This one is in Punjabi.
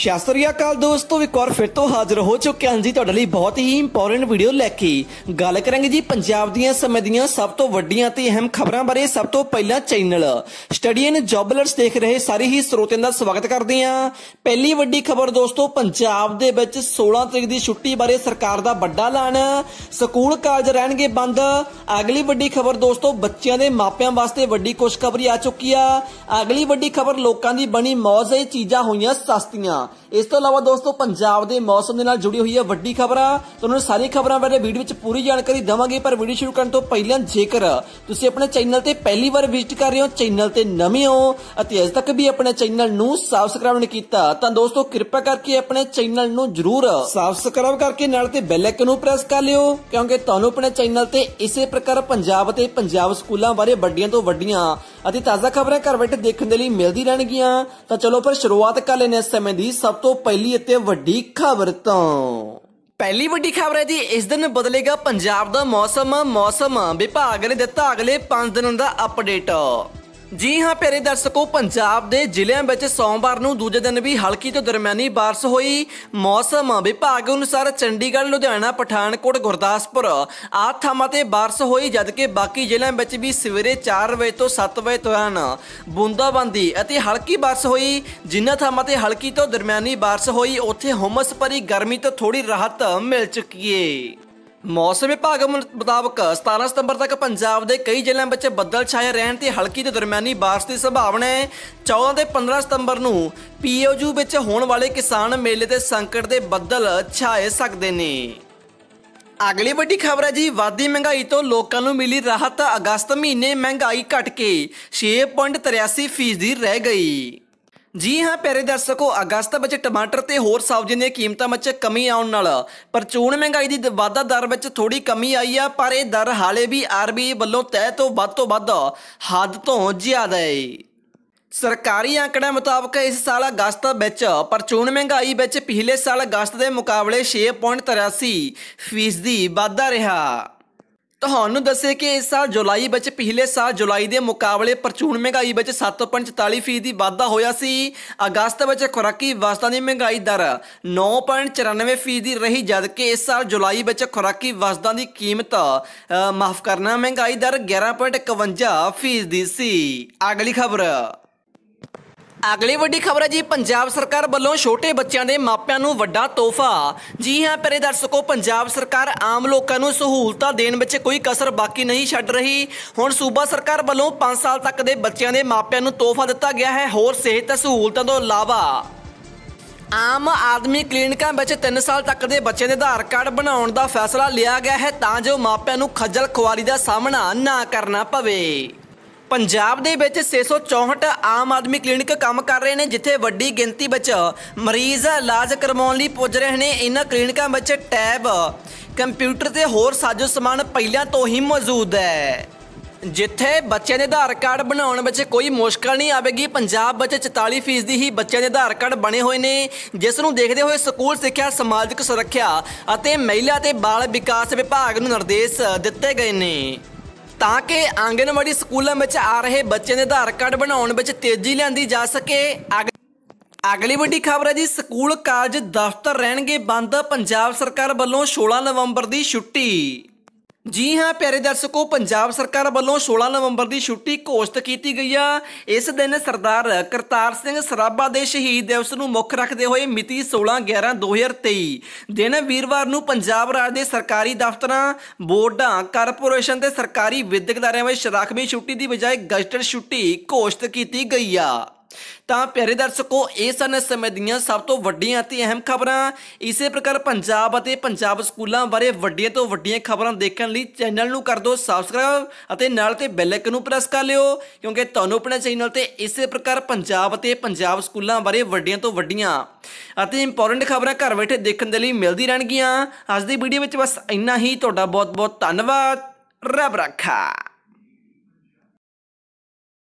ਸ਼ਾਸਤਰੀਆ ਕਾਲ ਦੋਸਤੋ ਇੱਕ ਵਾਰ ਫਿਰ ਤੋਂ ਹਾਜ਼ਰ ਹੋ ਚੁੱਕੇ ਹਾਂ ਜੀ ਤੁਹਾਡੇ ਲਈ ਬਹੁਤ ਹੀ ਇੰਪੋਰਟੈਂਟ ਵੀਡੀਓ ਲੈ ਕੇ ਗੱਲ ਕਰਾਂਗੇ ਜੀ ਪੰਜਾਬ ਦੀਆਂ ਸਮੇਂ ਦੀਆਂ ਸਭ ਤੋਂ ਵੱਡੀਆਂ ਤੇ ਅਹਿਮ ਖਬਰਾਂ ਬਾਰੇ ਸਭ ਤੋਂ ਪਹਿਲਾਂ channel study and job alerts ਦੇਖ ਰਹੇ ਸਾਰੇ ਹੀ ਸਰੋਤਿਆਂ ਦਾ ਸਵਾਗਤ ਕਰਦੇ ਹਾਂ ਪਹਿਲੀ ਵੱਡੀ ਖਬਰ ਦੋਸਤੋ ਪੰਜਾਬ ਦੇ ਵਿੱਚ 16 ਤਰੀਕ ਦੀ ਛੁੱਟੀ ਬਾਰੇ ਸਰਕਾਰ ਦਾ ਵੱਡਾ ਐਲਾਨ ਸਕੂਲ ਕਾਲਜ ਰਹਿਣਗੇ ਬੰਦ ਅਗਲੀ ਵੱਡੀ ਖਬਰ ਦੋਸਤੋ ਬੱਚਿਆਂ ਦੇ ਮਾਪਿਆਂ ਵਾਸਤੇ ਵੱਡੀ ਖੁਸ਼ਖਬਰੀ ਆ ਚੁੱਕੀ ਆ ਅਗਲੀ ਵੱਡੀ ਖਬਰ ਲੋਕਾਂ ਦੀ ਬਣੀ ਮੌਜ ਇਹ ਚੀਜ਼ਾਂ ਹੋਈਆਂ ਸਸਤੀਆਂ 있어서 ਇਸ ਤੋਂ ਇਲਾਵਾ ਦੋਸਤੋ ਪੰਜਾਬ ਦੇ ਮੌਸਮ ਦੇ ਨਾਲ ਜੁੜੀ ਹੋਈ ਹੈ ਵੱਡੀ ਖਬਰਾਂ ਤੁਹਾਨੂੰ ਸਾਰੀ ਖਬਰਾਂ ਬਾਰੇ ਵੀਡੀਓ ਵਿੱਚ ਪੂਰੀ ਜਾਣਕਾਰੀ ਦਵਾਂਗੇ ਪਰ ਵੀਡੀਓ ਸ਼ੁਰੂ ਕਰਨ ਤੋਂ ਪਹਿਲਾਂ ਜੇਕਰ ਤੁਸੀਂ ਆਪਣੇ ਚੈਨਲ ਤੇ ਪਹਿਲੀ ਵਾਰ ਵਿਜ਼ਿਟ ਕਰ ਰਹੇ ਹੋ ਚੈਨਲ ਤੇ ਨਵੇਂ ਹੋ ਅਤੇ ਅਜੇ ਤੱਕ ਵੀ ਆਪਣੇ ਚੈਨਲ ਨੂੰ ਸਬਸਕ੍ਰਾਈਬ ਨਹੀਂ ਕੀਤਾ ਤਾਂ ਦੋਸਤੋ ਕਿਰਪਾ ਕਰਕੇ ਆਪਣੇ ਚੈਨਲ ਨੂੰ ਜਰੂਰ ਸਬਸਕ੍ਰਾਈਬ ਕਰਕੇ ਨਾਲ ਤੇ ਬੈਲ ਆਈਕਨ ਨੂੰ ਪ੍ਰੈਸ ਕਰ ਲਿਓ ਕਿਉਂਕਿ ਤੁਹਾਨੂੰ ਆਪਣੇ ਚੈਨਲ ਤੇ ਇਸੇ ਪ੍ਰਕਾਰ ਪੰਜਾਬ ਤੇ ਪੰਜਾਬ ਸਕੂਲਾਂ ਬਾਰੇ ਵੱਡੀਆਂ ਤੋਂ ਵੱਡੀਆਂ ਅਤੇ ਤਾਜ਼ਾ ਖਬਰਾਂ ਘਰ ਬੈਠੇ ਦੇਖਣ ਦੇ ਲਈ ਮਿਲਦੀ ਰਹਿਣਗੀਆਂ ਤਾਂ ਚਲੋ ਪਰ ਸ਼ੁਰੂਆਤ ਕਰ ਲੈਨੇ ਇਸ ਸਮੇਂ ਦੀ ਸਭ ਤੋਂ ਪਹਿਲੀ ਅਤੇ ਵੱਡੀ ਖਬਰ ਤੋਂ ਪਹਿਲੀ ਵੱਡੀ ਖਬਰ ਹੈ ਜੀ ਇਸ ਦਿਨ ਬਦਲੇਗਾ ਪੰਜਾਬ ਦਾ ਮੌਸਮ ਮੌਸਮ ਵਿਭਾਗ ਨੇ ਦਿੱਤਾ ਅਗਲੇ 5 ਦਿਨਾਂ ਦਾ ਅਪਡੇਟ ਜੀ ਹਾਂ ਪਿਆਰੇ ਦਰਸ਼ਕੋ ਪੰਜਾਬ ਦੇ ਜ਼ਿਲ੍ਹਿਆਂ ਵਿੱਚ ਸੋਮਵਾਰ ਨੂੰ ਦੂਜੇ ਦਿਨ ਵੀ ਹਲਕੀ ਤੋਂ ਦਰਮਿਆਨੀ بارش ਹੋਈ ਮੌਸਮ ਵਿਭਾਗ ਅਨੁਸਾਰ ਚੰਡੀਗੜ੍ਹ ਲੁਧਿਆਣਾ ਪਠਾਨਕੋਟ ਗੁਰਦਾਸਪੁਰ ਆਥਾ ਥਾਵਾਂ ਤੇ بارش ਹੋਈ ਜਦਕਿ ਬਾਕੀ ਜ਼ਿਲ੍ਹਿਆਂ ਵਿੱਚ ਵੀ ਸਵੇਰੇ 4 ਵਜੇ ਤੋਂ 7 ਵਜੇ ਤੋਂ ਬੂੰਦਾਬਾਂਦੀ ਅਤੇ ਹਲਕੀ بارش ਹੋਈ ਜਿਨ੍ਹਾਂ ਥਾਵਾਂ ਤੇ ਹਲਕੀ ਤੋਂ ਦਰਮਿਆਨੀ بارش ਹੋਈ ਉੱਥੇ ਹਮਸ ਭਰੀ ਗਰਮੀ ਤੋਂ ਥੋੜੀ ਰਾਹਤ ਮਿਲ ਚੁੱਕੀ ਏ ਮੌਸਮ ਵਿਭਾਗ ਮੁਤਾਬਕ 17 ਸਤੰਬਰ ਤੱਕ ਪੰਜਾਬ ਦੇ ਕਈ ਜ਼ਿਲ੍ਹਿਆਂ ਵਿੱਚ ਬੱਦਲ ਛਾਏ ਰਹਿਣ ਤੇ ਹਲਕੀ ਤੇ ਦਰਮਿਆਨੀ ਬਾਰਿਸ਼ ਦੀ ਸੰਭਾਵਨਾ ਹੈ 14 ਤੇ 15 ਸਤੰਬਰ ਨੂੰ ਪੀਓਯੂ ਵਿੱਚ ਹੋਣ ਵਾਲੇ ਕਿਸਾਨ ਮੇਲੇ ਤੇ ਸੰਕਟ ਦੇ ਬੱਦਲ ਛਾਏ ਸਕਦੇ ਨੇ ਅਗਲੀ ਵੱਡੀ ਖਬਰ ਹੈ ਜੀ ਵਾਦੀ ਮਹਿੰਗਾਈ ਤੋਂ ਲੋਕਾਂ ਨੂੰ ਮਿਲੀ ਰਾਹਤ ਅਗਸਤ ਮਹੀਨੇ ਮਹਿੰਗਾਈ ਘਟ ਕੇ 6.83% ਰਹਿ ਗਈ ਜੀ ਹਾਂ ਪਿਆਰੇ ਦਰਸ਼ਕੋ ਅਗਸਤ ਵਿੱਚ ਟਮਾਟਰ ਤੇ ਹੋਰ ਸਬਜ਼ੀਆਂ ਦੀਆਂ ਕੀਮਤਾਂ ਵਿੱਚ ਕਮੀ ਆਉਣ ਨਾਲ ਪਰਚੂਨ ਮਹਿੰਗਾਈ ਦੀ ਵਾਧਾ ਦਰ ਵਿੱਚ ਥੋੜੀ ਕਮੀ ਆਈ ਆ ਪਰ ਇਹ ਦਰ ਹਾਲੇ ਵੀ ਆਰਬੀਆਈ ਵੱਲੋਂ ਤੈਅ ਤੋਂ ਵੱਧ ਤੋਂ ਵੱਧ ਹੱਦ ਤੋਂ ਜ਼ਿਆਦਾ ਹੈ ਸਰਕਾਰੀ ਅੰਕੜਿਆਂ ਮੁਤਾਬਕ ਇਸ ਸਾਲ ਅਗਸਤ ਵਿੱਚ ਪਰਚੂਨ ਮਹਿੰਗਾਈ ਵਿੱਚ ਪਿਛਲੇ ਸਾਲ ਅਗਸਤ ਦੇ ਮੁਕਾਬਲੇ 6.83 ਫੀਸਦੀ ਵਾਧਾ ਰਿਹਾ ਤੁਹਾਨੂੰ ਦੱਸੇ ਕਿ ਇਸ ਸਾਲ ਜੁਲਾਈ ਵਿੱਚ ਪਿਛਲੇ ਸਾਲ ਜੁਲਾਈ ਦੇ ਮੁਕਾਬਲੇ ਪ੍ਰਚੂਨ ਮਹਿੰਗਾਈ ਵਿੱਚ 7.44% ਦੀ ਵਾਧਾ ਹੋਇਆ ਸੀ ਅਗਸਤ ਵਿੱਚ ਖੁਰਾਕੀ ਵਸਤਾਂ ਦੀ ਮਹਿੰਗਾਈ ਦਰ 9.94% ਦੀ ਰਹੀ ਜਦਕਿ ਇਸ ਸਾਲ ਜੁਲਾਈ ਵਿੱਚ ਖੁਰਾਕੀ ਵਸਤਾਂ ਦੀ ਕੀਮਤ ਮਾਫ ਕਰਨਾ ਮਹਿੰਗਾਈ ਦਰ 11.51% ਦੀ ਸੀ ਅਗਲੀ ਖਬਰ ਅਗਲੀ ਵੱਡੀ ਖਬਰ ਹੈ ਜੀ ਪੰਜਾਬ ਸਰਕਾਰ ਵੱਲੋਂ ਛੋਟੇ ਬੱਚਿਆਂ ਦੇ ਮਾਪਿਆਂ ਨੂੰ ਵੱਡਾ ਤੋਹਫਾ ਜੀ ਹਾਂ ਪਿਆਰੇ ਦਰਸ਼ਕੋ ਪੰਜਾਬ ਸਰਕਾਰ ਆਮ ਲੋਕਾਂ ਨੂੰ ਸਹੂਲਤਾਂ ਦੇਣ ਵਿੱਚ ਕੋਈ ਕਸਰ ਬਾਕੀ ਨਹੀਂ ਛੱਡ ਰਹੀ ਹੁਣ ਸੂਬਾ ਸਰਕਾਰ ਵੱਲੋਂ 5 ਸਾਲ ਤੱਕ ਦੇ ਬੱਚਿਆਂ ਦੇ ਮਾਪਿਆਂ ਨੂੰ ਤੋਹਫਾ ਦਿੱਤਾ ਗਿਆ ਹੈ ਹੋਰ ਸਿਹਤ ਸਹੂਲਤਾਂ ਤੋਂ ਇਲਾਵਾ ਆਮ ਆਦਮੀ ਕਲੀਨਿਕਾਂ ਵਿੱਚ 3 ਸਾਲ ਤੱਕ ਦੇ ਬੱਚੇ ਦੇ ਆਧਾਰ ਕਾਰਡ ਬਣਾਉਣ ਦਾ ਫੈਸਲਾ ਲਿਆ ਗਿਆ ਹੈ ਤਾਂ ਜੋ ਮਾਪਿਆਂ ਨੂੰ ਖੱਜਲ ਖੁਆਰੀ ਦਾ ਸਾਹਮਣਾ ਨਾ ਕਰਨਾ ਪਵੇ ਪੰਜਾਬ ਦੇ ਵਿੱਚ 664 ਆਮ ਆਦਮੀ ਕਲੀਨਿਕ ਕੰਮ ਕਰ ਰਹੇ ਨੇ ਜਿੱਥੇ ਵੱਡੀ ਗਿਣਤੀ ਵਿੱਚ ਮਰੀਜ਼ ਇਲਾਜ ਕਰਵਾਉਣ ਲਈ ਪੁੱਜ ਰਹੇ ਨੇ ਇਹਨਾਂ ਕਲੀਨਿਕਾਂ ਵਿੱਚ ਟੈਬ ਕੰਪਿਊਟਰ ਤੇ ਹੋਰ ਸਾਜ਼ੋ ਸਮਾਨ ਪਹਿਲਾਂ ਤੋਂ ਹੀ ਮੌਜੂਦ ਹੈ ਜਿੱਥੇ ਬੱਚਿਆਂ ਦੇ ਆਧਾਰ ਕਾਰਡ ਬਣਾਉਣ ਵਿੱਚ ਕੋਈ ਮੁਸ਼ਕਲ ਨਹੀਂ ਆਵੇਗੀ ਪੰਜਾਬ ਵਿੱਚ 44% ਦੀ ਹੀ ਬੱਚਿਆਂ ਦੇ ਆਧਾਰ ਕਾਰਡ ਬਣੇ ਹੋਏ ਨੇ ਜਿਸ ਨੂੰ ਦੇਖਦੇ ਹੋਏ ਸਕੂਲ ਸਿੱਖਿਆ ਸਮਾਜਿਕ ਸੁਰੱਖਿਆ ਅਤੇ ਮਹਿਲਾ ਤੇ ਬਾਲ ਵਿਕਾਸ ਵਿਭਾਗ ਨੂੰ ਨਿਰਦੇਸ਼ ਦਿੱਤੇ ਗਏ ਨੇ ਤਾਂ ਕਿ ਆਂਗਨਵਾੜੀ ਸਕੂਲਾਂ ਵਿੱਚ ਆ ਰਹੇ ਬੱਚਿਆਂ ਦੇ ਆਧਾਰ ਕਾਰਡ ਬਣਾਉਣ ਵਿੱਚ ਤੇਜ਼ੀ ਲਿਆਂਦੀ ਜਾ ਸਕੇ ਅਗਲੀ ਵੱਡੀ ਖਬਰ ਹੈ ਜੀ ਸਕੂਲ ਕਾਲਜ ਦਫ਼ਤਰ ਰਹਿਣਗੇ ਬੰਦ ਪੰਜਾਬ ਸਰਕਾਰ ਵੱਲੋਂ 16 ਨਵੰਬਰ ਦੀ ਛੁੱਟੀ ਜੀ ਹਾਂ ਪਿਆਰੇ ਦਰਸ਼ਕੋ ਪੰਜਾਬ ਸਰਕਾਰ ਵੱਲੋਂ 16 ਨਵੰਬਰ ਦੀ ਛੁੱਟੀ ਘੋਸ਼ਿਤ ਕੀਤੀ ਗਈ ਆ ਇਸ ਦਿਨ ਸਰਦਾਰ ਕਰਤਾਰ ਸਿੰਘ ਸਰਾਭਾ ਦੇ ਸ਼ਹੀਦ ਦਿਵਸ ਨੂੰ ਮੁੱਖ ਰੱਖਦੇ ਹੋਏ ਮਿਤੀ 16/11/2023 ਦਿਨ ਵੀਰਵਾਰ ਨੂੰ ਪੰਜਾਬ ਰਾਜ ਦੇ ਸਰਕਾਰੀ ਦਫ਼ਤਰਾਂ ਬੋਰਡਾਂ ਕਾਰਪੋਰੇਸ਼ਨ ਤੇ ਸਰਕਾਰੀ ਵਿਦਿਅਕ ਅਦਾਰਿਆਂ ਵਿੱਚ ਸ਼ਰਾਖਮੀ ਛੁੱਟੀ ਦੀ ਬਜਾਏ ਗਜ਼ਟਡ ਛੁੱਟੀ ਘੋਸ਼ਿਤ ਕੀਤੀ ਗਈ ਆ ਤਾਂ ਪਿਆਰੇ ਦਰਸ਼ਕੋ ਇਹ ਸਨ ਇਸ ਸਮੇਂ ਦੀਆਂ ਸਭ ਤੋਂ ਵੱਡੀਆਂ ਅਤੇ ਅਹਿਮ ਖਬਰਾਂ ਇਸੇ ਪ੍ਰਕਾਰ ਪੰਜਾਬ ਅਤੇ ਪੰਜਾਬ ਸਕੂਲਾਂ ਬਾਰੇ ਵੱਡੀਆਂ ਤੋਂ ਵੱਡੀਆਂ ਖਬਰਾਂ ਦੇਖਣ ਲਈ ਚੈਨਲ ਨੂੰ ਕਰ ਦਿਓ ਸਬਸਕ੍ਰਾਈਬ ਅਤੇ ਨਾਲ ਤੇ ਬੈਲ ਆਈਕਨ ਨੂੰ ਪ੍ਰੈਸ ਕਰ ਲਿਓ ਕਿਉਂਕਿ ਤੁਹਾਨੂੰ ਆਪਣੇ ਚੈਨਲ ਤੇ ਇਸੇ ਪ੍ਰਕਾਰ ਪੰਜਾਬ ਅਤੇ ਪੰਜਾਬ ਸਕੂਲਾਂ ਬਾਰੇ ਵੱਡੀਆਂ ਤੋਂ ਵੱਡੀਆਂ ਅਤੇ ਇੰਪੋਰਟੈਂਟ ਖਬਰਾਂ ਘਰ ਬੈਠੇ ਦੇਖਣ ਦੇ ਲਈ ਮਿਲਦੀ ਰਹਿਣਗੀਆਂ ਅੱਜ ਦੀ ਵੀਡੀਓ ਵਿੱਚ ਬਸ ਇੰਨਾ ਹੀ ਤੁਹਾਡਾ ਬਹੁਤ ਬਹੁਤ ਧੰਨਵਾਦ ਰੱਬ ਰੱਖਾ